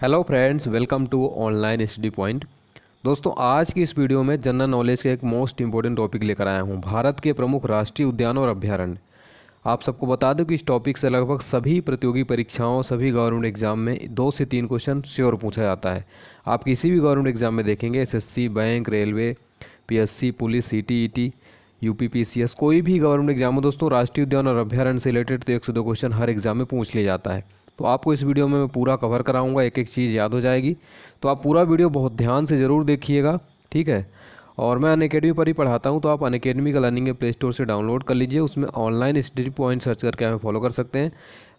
hello friends welcome to online study point दोस्तों आज की इस वीडियो में जनरल नॉलेज का एक मोस्ट इंपॉर्टेंट टॉपिक लेकर आया हूँ भारत के प्रमुख राष्ट्रीय उद्यान और अभ्यारण्य आप सबको बता दूं कि इस टॉपिक से लगभग सभी प्रतियोगी परीक्षाओं सभी गवर्नमेंट एग्जाम में दो से तीन क्वेश्चन श्योर पूछा जाता है आप किसी भी गवर्नमेंट एग्जाम में देखेंगे S bank railway P police C UPPCS कोई भी गवर्नमेंट एग्जाम हो दोस्तों राष्ट्रीय उद्यान और अभ्यारण से रिलेटेड तो एक से दो क्वेश्चन हर एग्जाम में पूछ लिया जाता है तो आपको इस वीडियो में मैं पूरा कवर कराऊंगा एक एक चीज़ याद हो जाएगी तो आप पूरा वीडियो बहुत ध्यान से ज़रूर देखिएगा ठीक है और मैं अनकेडमी पर ही पढ़ाता हूँ तो आप अनकेडमी का लर्निंग प्ले स्टोर से डाउनलोड कर लीजिए उसमें ऑनलाइन स्टडी पॉइंट सर्च करके हमें फॉलो कर सकते हैं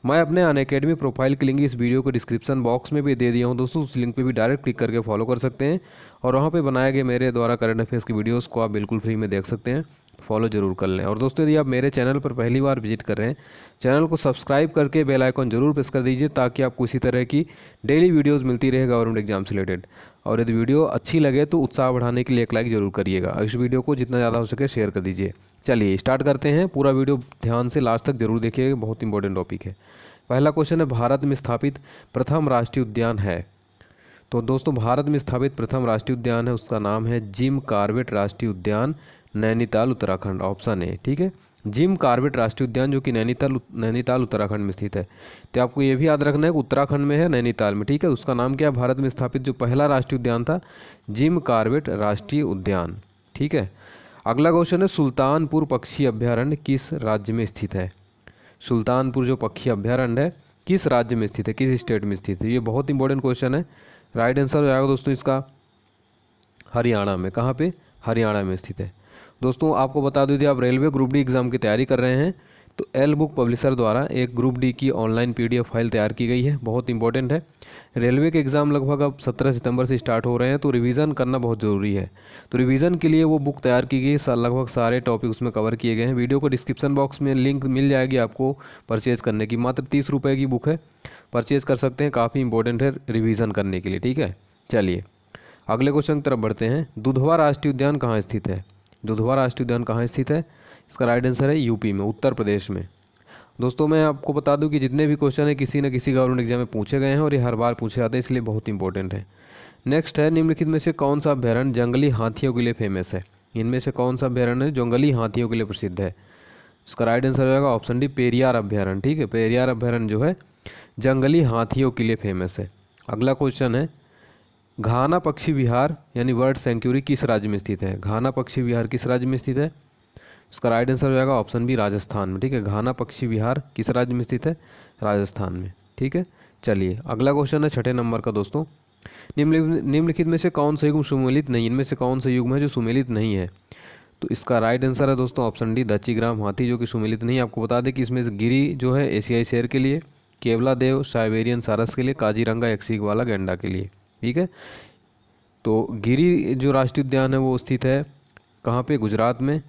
मैं अपने अनकेडमी प्रोफाइल की लिंक इस वीडियो को डिस्क्रिप्शन बॉक्स में भी दे दिया हूँ दोस्तों उस लिंक पे भी डायरेक्ट क्लिक करके फॉलो कर सकते हैं और वहाँ पर बनाए गए मेरे द्वारा करंट अफेयर्स की वीडियोज़ को आप बिल्कुल फ्री में देख सकते हैं फॉलो जरूर कर लें और दोस्तों यदि आप मेरे चैनल पर पहली बार विजिट कर रहे हैं चैनल को सब्सक्राइब करके बेल आइकॉन जरूर प्रेस कर दीजिए ताकि आपको इसी तरह की डेली वीडियोस मिलती रहे गवर्नमेंट एग्जाम से रिलेटेड और यदि वीडियो अच्छी लगे तो उत्साह बढ़ाने के लिए एक लाइक जरूर करिएगा इस वीडियो को जितना ज़्यादा हो सके शेयर कर दीजिए चलिए स्टार्ट करते हैं पूरा वीडियो ध्यान से लास्ट तक जरूर देखिएगा बहुत इंपॉर्टेंट टॉपिक है पहला क्वेश्चन है भारत में स्थापित प्रथम राष्ट्रीय उद्यान है तो दोस्तों भारत में स्थापित प्रथम राष्ट्रीय उद्यान है उसका नाम है जिम कार्बेट राष्ट्रीय उद्यान नैनीताल उत्तराखंड ऑप्शन ए ठीक है जिम कार्बेट राष्ट्रीय उद्यान जो कि नैनीताल नैनीताल उत्तराखंड में स्थित है तो आपको ये भी याद रखना है कि उत्तराखंड में है नैनीताल में ठीक है उसका नाम क्या है भारत में स्थापित जो पहला राष्ट्रीय उद्यान था जिम कार्बेट राष्ट्रीय उद्यान ठीक है अगला क्वेश्चन है सुल्तानपुर पक्षी अभ्यारण्य किस राज्य में स्थित है सुल्तानपुर जो पक्षी अभ्यारण्य है किस राज्य में स्थित है किस स्टेट में स्थित है ये बहुत इंपॉर्टेंट क्वेश्चन है राइट आंसर हो जाएगा दोस्तों इसका हरियाणा में कहाँ पे हरियाणा में स्थित है दोस्तों आपको बता दूँ यदि आप रेलवे ग्रुप डी एग्ज़ाम की तैयारी कर रहे हैं तो एल बुक पब्लिशर द्वारा एक ग्रुप डी की ऑनलाइन पीडीएफ फाइल तैयार की गई है बहुत इंपॉर्टेंट है रेलवे के एग्ज़ाम लगभग अब 17 सितंबर से स्टार्ट हो रहे हैं तो रिवीजन करना बहुत ज़रूरी है तो रिवीजन के लिए वो बुक तैयार की गई लगभग सारे टॉपिक उसमें कवर किए गए हैं वीडियो को डिस्क्रिप्शन बॉक्स में लिंक मिल जाएगी आपको परचेज़ करने की मात्र तीस रुपये की बुक है परचेज़ कर सकते हैं काफ़ी इंपॉर्टेंट है रिविज़न करने के लिए ठीक है चलिए अगले क्वेश्चन की तरफ बढ़ते हैं दुधवा राष्ट्रीय उद्यान कहाँ स्थित है दुधवा राष्ट्रीय उद्यान कहाँ स्थित है इसका राइट आंसर है यूपी में उत्तर प्रदेश में दोस्तों मैं आपको बता दूं कि जितने भी क्वेश्चन है किसी न किसी गवर्नमेंट एग्जाम में पूछे गए हैं और ये हर बार पूछे जाते हैं इसलिए बहुत इंपॉर्टेंट है नेक्स्ट है निम्नलिखित में से कौन सा अभ्यारण जंगली हाथियों के लिए फेमस है इनमें से कौन सा है जंगली हाथियों के लिए प्रसिद्ध है इसका राइट आंसर हो जाएगा ऑप्शन डी पेरियार अभ्यारण ठीक है पेरियार अभ्यारण जो है जंगली हाथियों के लिए फेमस है अगला क्वेश्चन है घाना पक्षी विहार यानी वर्ल्ड सेंचुरी किस राज्य में स्थित है घाना पक्षी विहार किस राज्य में स्थित है उसका राइट आंसर हो जाएगा ऑप्शन बी राजस्थान में ठीक है घाना पक्षी विहार किस राज्य में स्थित है राजस्थान में ठीक है चलिए अगला क्वेश्चन है छठे नंबर का दोस्तों निम्नलिखित में से कौन सा युग्म सुमेलित नहीं इनमें से कौन सा युग्म है जो सुमेलित नहीं है तो इसका राइट आंसर है दोस्तों ऑप्शन डी ग्राम हाथी जो कि सुमेलित नहीं आपको बता दें कि इसमें से गिरी जो है एशियाई शेर के लिए केवला देव साइबेरियन सारस के लिए काजीरंगा एक्सिक वाला गेंडा के लिए ठीक है तो गिरी जो राष्ट्रीय उद्यान है वो स्थित है कहाँ पे गुजरात में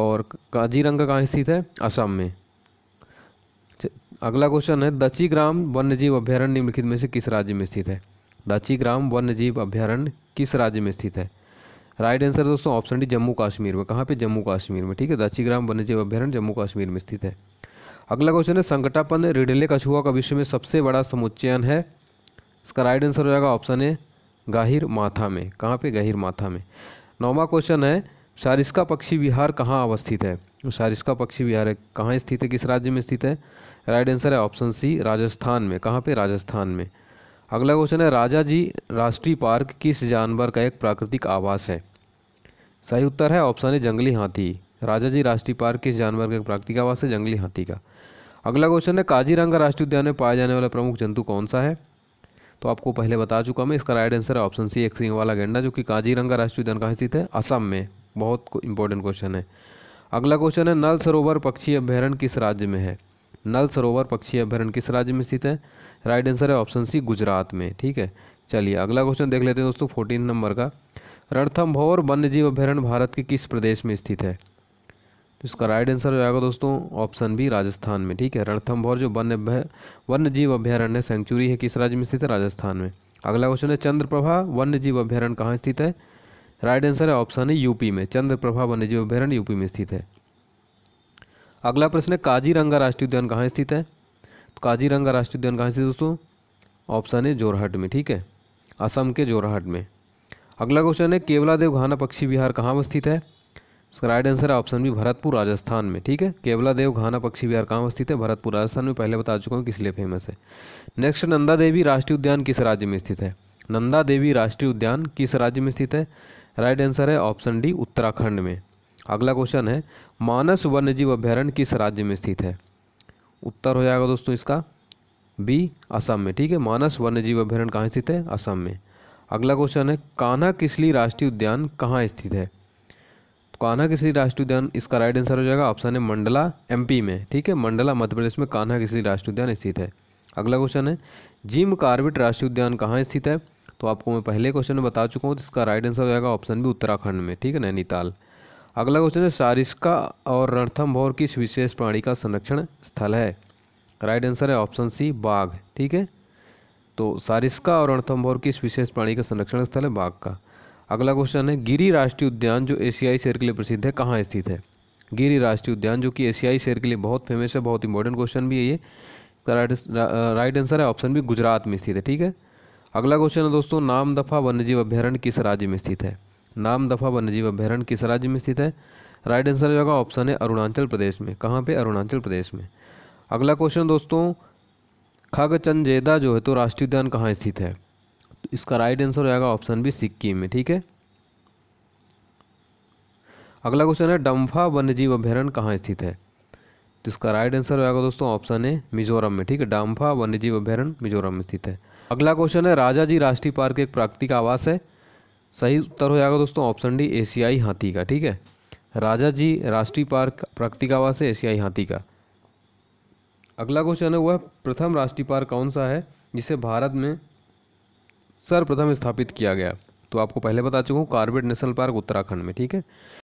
और काजीरंगा कहाँ स्थित है असम में अगला क्वेश्चन है दची ग्राम वन्यजीव अभ्यारण्य निम्नलिखित में से किस राज्य में स्थित है दची ग्राम वन्यजीव अभ्यारण्य किस राज्य में स्थित है राइट आंसर दोस्तों ऑप्शन डी जम्मू कश्मीर में कहाँ पे जम्मू कश्मीर में ठीक है दची ग्राम वन्यजीव अभ्यारण्य जम्मू कश्मीर में स्थित है अगला क्वेश्चन है संकटापन रिडले कछुआ का विश्व में सबसे बड़ा समुच्चयन है इसका राइट आंसर हो जाएगा ऑप्शन ए गाहिर माथा में कहाँ पे गहिर माथा में नौवा क्वेश्चन है सारिस्का पक्षी विहार कहाँ अवस्थित है तो सारिस्का पक्षी विहार है कहाँ स्थित है किस राज्य में स्थित है राइट आंसर है ऑप्शन सी राजस्थान में कहाँ पे राजस्थान में अगला क्वेश्चन है राजा जी राष्ट्रीय पार्क किस जानवर का एक प्राकृतिक आवास है सही उत्तर है ऑप्शन है जंगली हाथी राजा जी राष्ट्रीय पार्क किस जानवर का एक प्राकृतिक आवास है जंगली हाथी का अगला क्वेश्चन है काजीरंगा राष्ट्रीय उद्यान में पाए जाने वाला प्रमुख जंतु कौन सा है तो आपको पहले बता चुका मैं इसका राइट आंसर है ऑप्शन सी एक सिंह वाला गेंडा जो कि काजीरंगा राष्ट्रीय उद्यान कहाँ स्थित है असम में बहुत इंपॉर्टेंट क्वेश्चन है अगला क्वेश्चन है नल सरोवर पक्षी अभ्यारण किस राज्य में है नल सरोवर पक्षी अभ्यारण किस राज्य में स्थित है राइट आंसर है ऑप्शन सी गुजरात में ठीक है चलिए अगला क्वेश्चन देख लेते हैं दोस्तों फोर्टीन नंबर का रणथम्भौर वन्यजीव अभ्यारण्य भारत के किस प्रदेश में स्थित है तो इसका राइट आंसर हो जाएगा दोस्तों ऑप्शन बी राजस्थान में ठीक है रणथम्भौर जो वन्य वन्य जीव अभ्यारण्य सेंचुरी है किस राज्य में स्थित है राजस्थान में अगला क्वेश्चन है चंद्रप्रभा वन्य जीव अभ्यारण्य कहाँ स्थित है राइट आंसर है ऑप्शन है यूपी में चंद्रप्रभा वन्यजीव अभ्यारण्य यूपी में स्थित है अगला प्रश्न है काजीरंगा राष्ट्रीय उद्यान कहाँ स्थित है तो काजीरंगा राष्ट्रीय उद्यान कहाँ स्थित है दोस्तों ऑप्शन है जोरहाट में ठीक है असम के जोरहाट में अगला क्वेश्चन है केवलादेव घाना पक्षी विहार कहाँ स्थित है इसका राइट आंसर है ऑप्शन बी भरतपुर राजस्थान में ठीक है केवला देव घाना पक्षी विहार कहाँ स्थित है भरतपुर राजस्थान में पहले बता चुका हूँ किस लिए फेमस है नेक्स्ट नंदा देवी राष्ट्रीय उद्यान किस राज्य में स्थित है नंदा देवी राष्ट्रीय उद्यान किस राज्य में स्थित है राइट आंसर है ऑप्शन डी उत्तराखंड में अगला क्वेश्चन है मानस वन्यजीव अभ्यारण्य किस राज्य में स्थित है उत्तर हो जाएगा दोस्तों इसका बी असम में ठीक है मानस वन्यजीव अभ्यारण्य कहाँ स्थित है असम में अगला क्वेश्चन है कान्हा किसली राष्ट्रीय उद्यान कहाँ स्थित है कान्हा किसी राष्ट्रीय उद्यान इसका राइट आंसर हो जाएगा ऑप्शन है मंडला एमपी में ठीक है मंडला मध्य प्रदेश में कान्हा किसी राष्ट्रीय उद्यान स्थित है अगला क्वेश्चन है जिम कार्बेट राष्ट्रीय उद्यान कहाँ स्थित है तो आपको मैं पहले क्वेश्चन में बता चुका हूँ तो इसका राइट आंसर हो जाएगा ऑप्शन भी उत्तराखंड में ठीक है नैनीताल अगला क्वेश्चन है सारिस्का और भौर किस विशेष प्राणी का संरक्षण स्थल है राइट आंसर है ऑप्शन सी बाघ ठीक है तो सारिस्का और भौर किस विशेष प्राणी का संरक्षण स्थल है बाघ का अगला क्वेश्चन है गिरी राष्ट्रीय उद्यान जो एशियाई शेर के लिए प्रसिद्ध है कहाँ स्थित है गिरी राष्ट्रीय उद्यान जो कि एशियाई शेर के लिए बहुत फेमस है बहुत इंपॉर्टेंट क्वेश्चन भी है ये राइट राइट आंसर है ऑप्शन भी गुजरात में स्थित है ठीक है अगला क्वेश्चन है दोस्तों नाम दफ़ा वन्यजीव अभ्यारण्य किस राज्य में स्थित है नाम दफ़ा वन्यजीव अभ्यारण्य किस राज्य में स्थित है राइट आंसर जो ऑप्शन है अरुणाचल प्रदेश में कहाँ पे अरुणाचल प्रदेश में अगला क्वेश्चन दोस्तों खगचंदेदा जो है तो राष्ट्रीय उद्यान कहाँ स्थित है इसका राइट आंसर हो जाएगा ऑप्शन बी सिक्किम ठीक है अगला क्वेश्चन है डम्फा वन्यजीव अभ्यारण्य कहाँ स्थित है तो इसका राइट आंसर हो जाएगा दोस्तों ऑप्शन ए मिजोरम में ठीक है डम्फा वन्यजीव अभ्यारण्य मिजोरम में स्थित है अगला क्वेश्चन है राजा जी राष्ट्रीय पार्क एक प्राकृतिक आवास है सही उत्तर हो जाएगा दोस्तों ऑप्शन डी एशियाई हाथी का ठीक है राजा जी राष्ट्रीय पार्क प्राकृतिक आवास है एशियाई हाथी का अगला क्वेश्चन है वह प्रथम राष्ट्रीय पार्क कौन सा है जिसे भारत में सर्वप्रथम स्थापित किया गया तो आपको पहले बता चुका हूँ कार्बेट नेशनल पार्क उत्तराखंड में ठीक है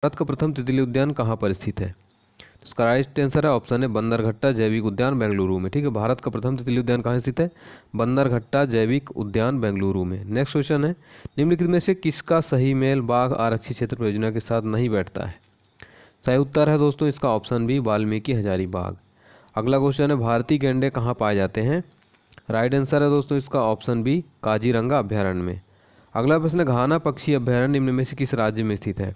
भारत का प्रथम तितली उद्यान कहाँ पर स्थित है तो इसका राइट आंसर है ऑप्शन है बंदरघट्टा जैविक उद्यान बेंगलुरु में ठीक है भारत का प्रथम तितली उद्यान कहाँ स्थित है बंदरघट्टा जैविक उद्यान बेंगलुरु में नेक्स्ट क्वेश्चन है निम्नलिखित में से किसका सही मेल बाघ आरक्षित क्षेत्र परियोजना के साथ नहीं बैठता है सही उत्तर है दोस्तों इसका ऑप्शन बी वाल्मीकि हजारी बाघ अगला क्वेश्चन है भारतीय गेंडे कहाँ पाए जाते हैं राइट आंसर है दोस्तों इसका ऑप्शन बी काजीरंगा अभ्यारण्य में अगला प्रश्न घाना पक्षी अभ्यारण्य निम्न में से किस राज्य में स्थित है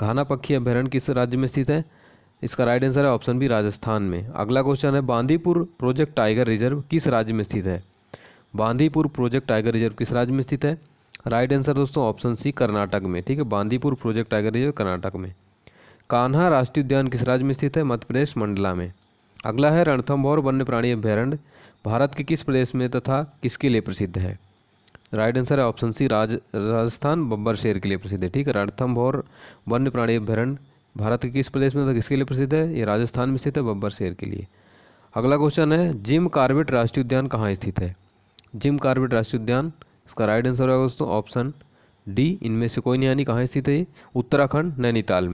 घाना पक्षी अभ्यारण्य किस राज्य में स्थित है इसका राइट आंसर है ऑप्शन बी राजस्थान में अगला क्वेश्चन है बांदीपुर प्रोजेक्ट टाइगर रिजर्व किस राज्य में स्थित है बांदीपुर प्रोजेक्ट टाइगर रिजर्व किस राज्य में स्थित है राइट आंसर दोस्तों ऑप्शन सी कर्नाटक में ठीक है Bandipur project tiger reserve Karnataka में कान्हा राष्ट्रीय उद्यान किस राज्य में स्थित है मध्य प्रदेश मंडला में अगला है रणथम्भौर वन्य प्राणी अभ्यारण्य भारत के किस प्रदेश में तथा किसके लिए प्रसिद्ध है राइट आंसर है ऑप्शन सी राज राजस्थान बब्बर शेर के लिए प्रसिद्ध है ठीक है भौर वन्य प्राणी अभ्यारण्य भारत के किस प्रदेश में तथा किसके लिए प्रसिद्ध है ये राजस्थान में स्थित है बब्बर शेर के लिए अगला क्वेश्चन है जिम कार्बेट राष्ट्रीय उद्यान कहाँ स्थित है जिम कार्बेट राष्ट्रीय उद्यान इसका राइट आंसर होगा दोस्तों ऑप्शन डी इनमें से कोई नहीं यानी कहाँ स्थित है उत्तराखंड नैनीताल